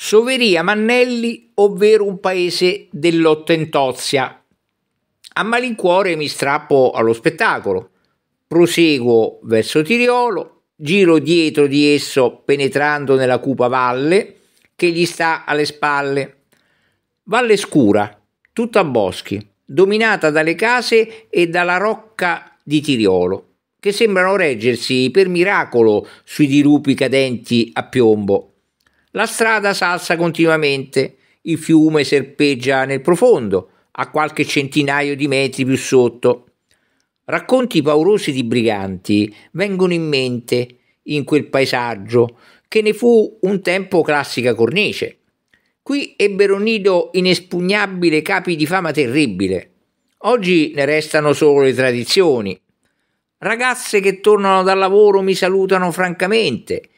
Soveria Mannelli, ovvero un paese dell'Ottentozia. A malincuore mi strappo allo spettacolo. Proseguo verso Tiriolo, giro dietro di esso penetrando nella cupa valle che gli sta alle spalle. Valle scura, tutta boschi, dominata dalle case e dalla rocca di Tiriolo, che sembrano reggersi per miracolo sui dirupi cadenti a piombo la strada s'alza continuamente, il fiume serpeggia nel profondo, a qualche centinaio di metri più sotto. Racconti paurosi di briganti vengono in mente in quel paesaggio che ne fu un tempo classica cornice. Qui ebbero nido inespugnabile capi di fama terribile. Oggi ne restano solo le tradizioni. Ragazze che tornano dal lavoro mi salutano francamente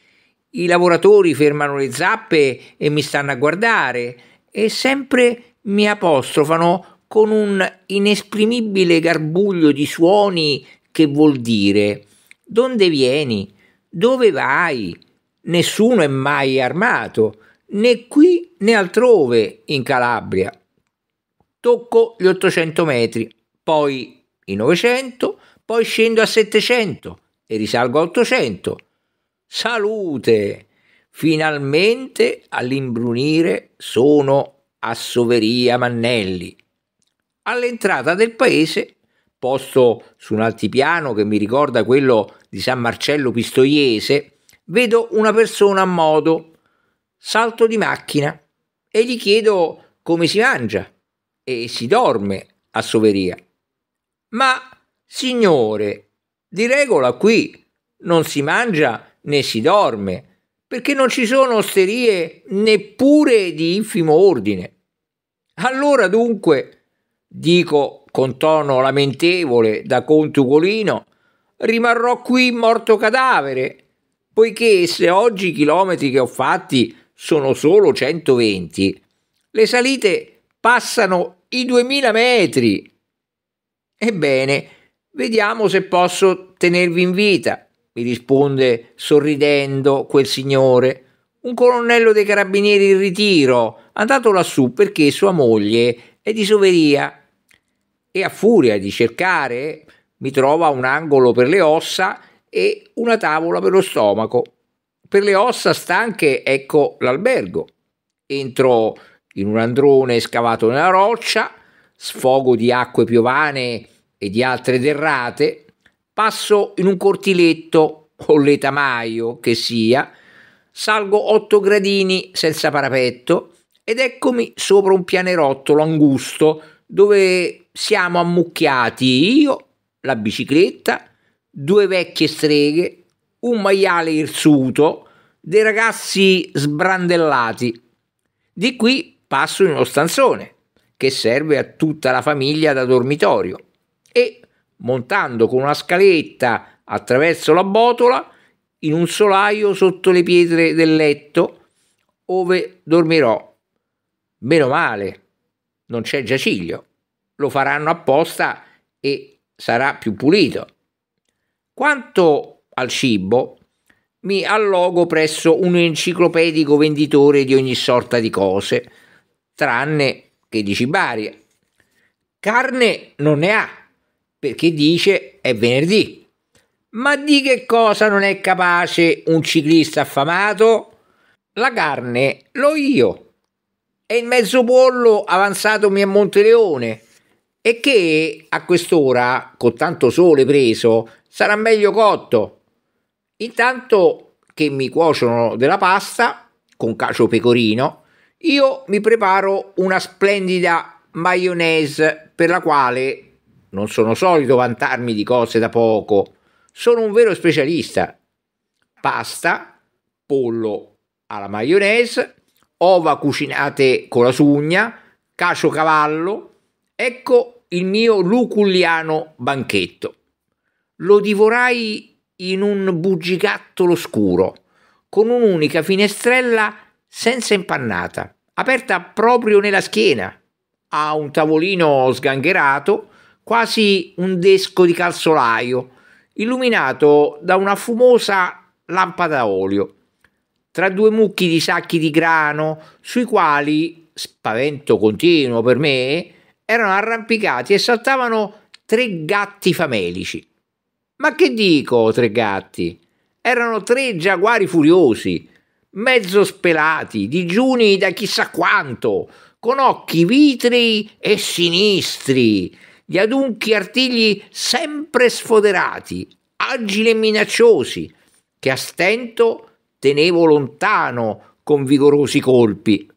i lavoratori fermano le zappe e mi stanno a guardare e sempre mi apostrofano con un inesprimibile garbuglio di suoni che vuol dire Donde vieni? Dove vai? Nessuno è mai armato, né qui né altrove in Calabria. Tocco gli 800 metri, poi i 900, poi scendo a 700 e risalgo a 800 salute, finalmente all'imbrunire sono a Soveria Mannelli. All'entrata del paese, posto su un altipiano che mi ricorda quello di San Marcello Pistoiese, vedo una persona a modo, salto di macchina e gli chiedo come si mangia e si dorme a Soveria. Ma, signore, di regola qui non si mangia né si dorme, perché non ci sono osterie neppure di infimo ordine. Allora dunque, dico con tono lamentevole da conte Ugolino, rimarrò qui morto cadavere, poiché se oggi i chilometri che ho fatti sono solo 120, le salite passano i 2000 metri. Ebbene, vediamo se posso tenervi in vita mi risponde sorridendo quel signore. Un colonnello dei carabinieri in ritiro, andato lassù perché sua moglie è di soveria. E a furia di cercare, mi trova un angolo per le ossa e una tavola per lo stomaco. Per le ossa stanche ecco l'albergo. Entro in un androne scavato nella roccia, sfogo di acque piovane e di altre derrate, passo in un cortiletto o letamaio che sia, salgo otto gradini senza parapetto ed eccomi sopra un pianerottolo angusto dove siamo ammucchiati io, la bicicletta, due vecchie streghe, un maiale irsuto, dei ragazzi sbrandellati. Di qui passo in uno stanzone che serve a tutta la famiglia da dormitorio e montando con una scaletta attraverso la botola in un solaio sotto le pietre del letto dove dormirò. Meno male, non c'è giaciglio, lo faranno apposta e sarà più pulito. Quanto al cibo, mi allogo presso un enciclopedico venditore di ogni sorta di cose, tranne che di cibari. Carne non ne ha, perché dice è venerdì. Ma di che cosa non è capace un ciclista affamato? La carne l'ho io. E il mezzo pollo avanzatomi a Monteleone. E che a quest'ora, con tanto sole preso, sarà meglio cotto. Intanto che mi cuociono della pasta con cacio pecorino, io mi preparo una splendida maionese per la quale non sono solito vantarmi di cose da poco. Sono un vero specialista. Pasta, pollo alla maionese, ova cucinate con la sugna, caciocavallo. Ecco il mio luculliano banchetto. Lo divorai in un bugigattolo scuro, con un'unica finestrella senza impannata, aperta proprio nella schiena, a un tavolino sgangherato quasi un desco di calzolaio, illuminato da una fumosa lampada a olio, tra due mucchi di sacchi di grano sui quali, spavento continuo per me, erano arrampicati e saltavano tre gatti famelici. Ma che dico tre gatti? Erano tre giaguari furiosi, mezzo spelati, digiuni da chissà quanto, con occhi vitrei e sinistri, gli adunchi artigli sempre sfoderati, agili e minacciosi, che a stento tenevo lontano con vigorosi colpi,